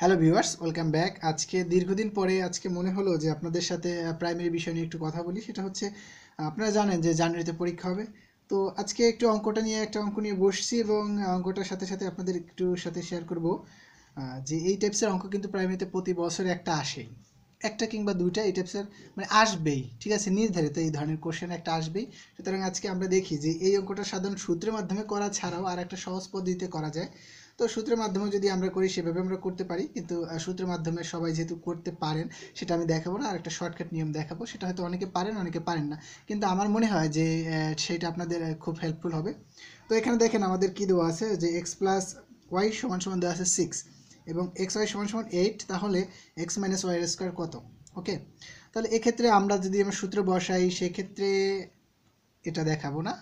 hello viewers welcome back আজকে দীর্ঘদিন পরে আজকে মনে হলো যে আপনাদের সাথে প্রাইমারি বিষয় নিয়ে একটু কথা বলি সেটা হচ্ছে আপনারা জানেন যে জানুয়ারিতে পরীক্ষা হবে তো আজকে একটু অঙ্কটা নিয়ে একটা অঙ্ক নিয়ে বসছি এবং অঙ্কটার সাথে সাথে আপনাদের একটু সাথে শেয়ার করব যে এই টাইপসের অঙ্ক কিন্তু প্রাইমারিতে প্রতি বছর একটা আসেই একটা কিংবা দুইটা এই টাইপসের মানে আসবেই ঠিক আছে নির্ধারিত এই ধরনের কোশ্চেন একটা আসবেই সুতরাং আজকে আমরা দেখি যে এই অঙ্কটা সাধারণ সূত্রের মাধ্যমে করা ছাড়াও আর একটা সহজ পদ্ধতিতে করা যায় তো সূত্রের মাধ্যমে যদি আমরা করি সেভাবে আমরা করতে পারি কিন্তু সূত্রের মাধ্যমে সবাই যেহেতু করতে পারেন সেটা আমি দেখাবো না আর একটা শর্টকাট নিয়ম দেখাবো সেটা হয়তো অনেকে পারেন অনেকে পারেন না কিন্তু আমার মনে হয় যে সেটা আপনাদের খুব হেল্পফুল হবে তো এখানে দেখেন আমাদের কী দেওয়া আছে যে এক্স প্লাস ওয়াই সমান সমান দেওয়া আছে সিক্স এবং এক্স ওয়াই সমান সমান এইট তাহলে এক্স মাইনাস ওয়াই স্কোয়ার কত ওকে তাহলে এক্ষেত্রে আমরা যদি আমরা সূত্র বসাই সেক্ষেত্রে এটা দেখাবো না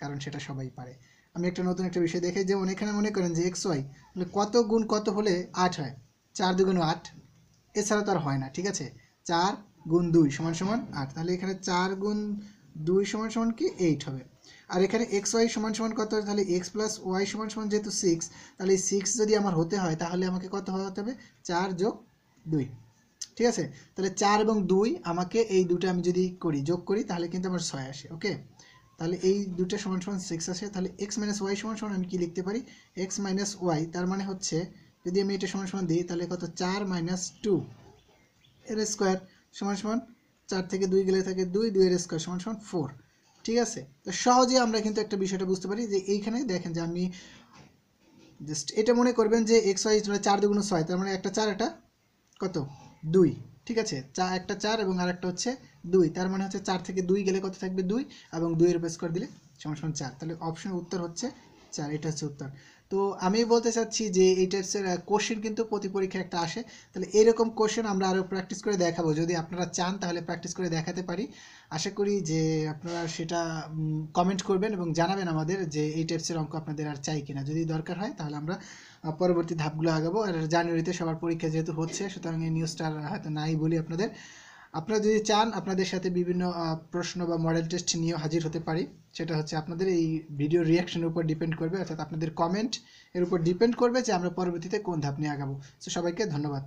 কারণ সেটা সবাই পারে আমি একটা নতুন একটা বিষয় দেখে যেমন এখানে মনে করেন যে এক্স ওয়াই তাহলে কত গুণ কত হলে আট হয় চার দুগুণ আট এছাড়া তো আর হয় না ঠিক আছে চার গুণ দুই সমান সমান আট তাহলে এখানে চার গুণ দুই সমান সমান কি এইট হবে আর এখানে এক্স ওয়াই সমান সমান কত হবে তাহলে এক্স প্লাস ওয়াই সমান সমান যেহেতু সিক্স তাহলে এই সিক্স যদি আমার হতে হয় তাহলে আমাকে কত হতে হবে চার যোগ দুই ঠিক আছে তাহলে চার এবং দুই আমাকে এই দুটো আমি যদি করি যোগ করি তাহলে কিন্তু আমার ছয় আসে ওকে তাহলে এই দুটো সমান সমান সিক্স আছে তাহলে এক্স মাইনাস ওয়াই সমান সমান আমি কী লিখতে পারি এক্স মাইনাস ওয়াই তার মানে হচ্ছে যদি আমি এটা সমান সমান দিই তাহলে কত চার মাইনাস টু এর স্কোয়ার সমান সমান চার থেকে দুই গেলে থাকে দুই দুই এর স্কোয়ার সমান সমান ফোর ঠিক আছে তো সহজে আমরা কিন্তু একটা বিষয়টা বুঝতে পারি যে এইখানে দেখেন যে আমি জাস্ট এটা মনে করবেন যে এক্স ওয়াই চার দুগুণ ছয় তার মানে একটা চার একটা কত দুই ঠিক আছে চা একটা চার এবং আর একটা হচ্ছে দুই তার মানে হচ্ছে চার থেকে দুই গেলে কত থাকবে দুই এবং দুইয়ের বেস করে দিলে সমান সমান চার তাহলে অপশনের উত্তর হচ্ছে চার এটা হচ্ছে উত্তর তো আমি বলতে চাচ্ছি যে এই টাইপসের কোশ্চেন কিন্তু প্রতি পরীক্ষা একটা আসে তাহলে এরকম কোশ্চেন আমরা আরও প্র্যাকটিস করে দেখাবো যদি আপনারা চান তাহলে প্র্যাকটিস করে দেখাতে পারি আশা করি যে আপনারা সেটা কমেন্ট করবেন এবং জানাবেন আমাদের যে e এই টাইপসের অঙ্ক আপনাদের আর চাই কিনা যদি দরকার হয় তাহলে আমরা পরবর্তী ধাপগুলো আগাবো আর জানুয়ারিতে সবার পরীক্ষা যেহেতু হচ্ছে সুতরাং এই নিউজটা হয়তো নাই বলি আপনাদের আপনারা যদি চান আপনাদের সাথে বিভিন্ন প্রশ্ন বা মডেল টেস্ট নিয়েও হাজির হতে পারি সেটা হচ্ছে আপনাদের এই ভিডিও রিয়াকশনের উপর ডিপেন্ড করবে অর্থাৎ আপনাদের কমেন্ট এর উপর ডিপেন্ড করবে যে আমরা পরবর্তীতে কোন ধাপ নিয়ে আগাবো সো সবাইকে ধন্যবাদ